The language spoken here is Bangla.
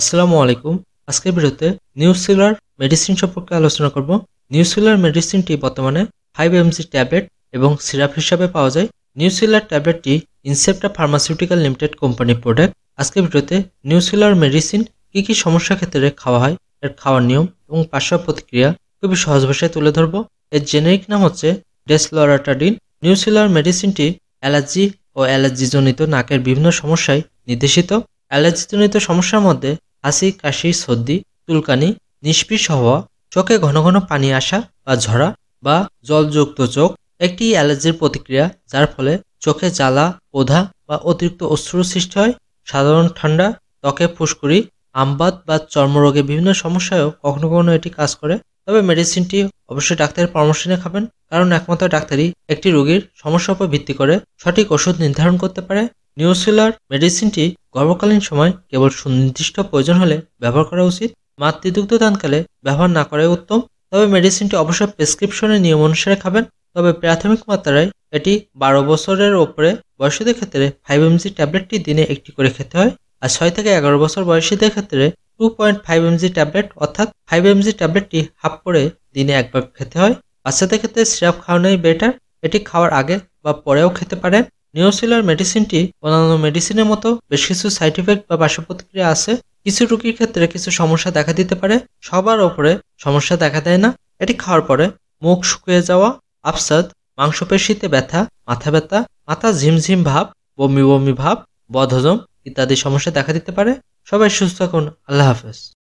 আসসালামু আলাইকুম আজকের ভিডিওতে নিউসিলার মেডিসিন সম্পর্কে আলোচনা করব নিউসিলার মেডিসিনটি বর্তমানে ফাইভ এমজি ট্যাবলেট এবং সিরাপ হিসাবে পাওয়া যায় নিউসিলার ট্যাবলেটটি Incepta Pharmaceutical Limited company product আজকের ভিডিওতে নিউসিলার মেডিসিন কি কি সমস্যা ক্ষেত্রে খাওয়া হয় এর খাওয়ার নিয়ম এবং পার্শ্ব প্রতিক্রিয়া খুবই সহজ ভাষায় তুলে ধরব এর জেনেরিক নাম হচ্ছে ডেসলোরাটাডিন নিউসিলার মেডিসিনটি অ্যালার্জি ও অ্যালার্জিজনিত নাকের বিভিন্ন সমস্যায় নির্দেশিত অ্যালার্জিজনিত সমস্যার মধ্যে হাসি কাশি সর্দি চুলকানি নিষ্পিস হওয়া চোখে ঘন ঘন পানি আসা বা ঝরা বা জলযুক্ত চোখ একটি অ্যালার্জির প্রতিক্রিয়া যার ফলে চোখে জ্বালা ওধা বা অতিরিক্ত অশ্রু সৃষ্টি হয় সাধারণ ঠান্ডা ত্বকে ফুসকুড়ি আমবাদ বা চর্মরোগে বিভিন্ন সমস্যায়ও কখনো কখনো এটি কাজ করে তবে মেডিসিনটি অবশ্যই ডাক্তারের পরামর্শ নিয়ে খাবেন কারণ একমাত্র ডাক্তারই একটি রোগীর সমস্যার উপর ভিত্তি করে সঠিক ওষুধ নির্ধারণ করতে পারে নিউসেলার মেডিসিনটি গর্ভকালীন সময় কেবল সুনির্দিষ্ট প্রয়োজন হলে ব্যবহার করা উচিত মাতৃদুগ্ধদানকালে ব্যবহার না করাই উত্তম তবে মেডিসিনটি অবশ্যই প্রেসক্রিপশনের নিয়ম অনুসারে খাবেন তবে প্রাথমিক মাত্রায় এটি বারো বছরের ওপরে বয়সীদের ক্ষেত্রে ফাইভ এমজি ট্যাবলেটটি দিনে একটি করে খেতে হয় আর ছয় থেকে এগারো বছর বয়সীদের ক্ষেত্রে টু পয়েন্ট ফাইভ এমজি ট্যাবলেট অর্থাৎ ফাইভ এমজি ট্যাবলেটটি হাফ করে দিনে একবার খেতে হয় বাচ্চাদের ক্ষেত্রে সিরাপ খাওয়ানোই বেটার এটি খাওয়ার আগে বা পরেও খেতে পারেন নিউসিলার মেডিসিনটি অন্যান্য মেডিসিনের মতো বেশ কিছু সাইড ইফেক্ট বা প্রতিক্রিয়া আছে কিছু রোগীর ক্ষেত্রে কিছু সমস্যা দেখা দিতে পারে সবার ওপরে সমস্যা দেখা দেয় না এটি খাওয়ার পরে মুখ শুকিয়ে যাওয়া আফসাদ মাংসপেশিতে ব্যথা মাথা ব্যথা মাথা ঝিমঝিম ভাব বমি বমি ভাব বদহজম ইত্যাদি সমস্যা দেখা দিতে পারে সবাই সুস্থ থাকুন আল্লাহ হাফেজ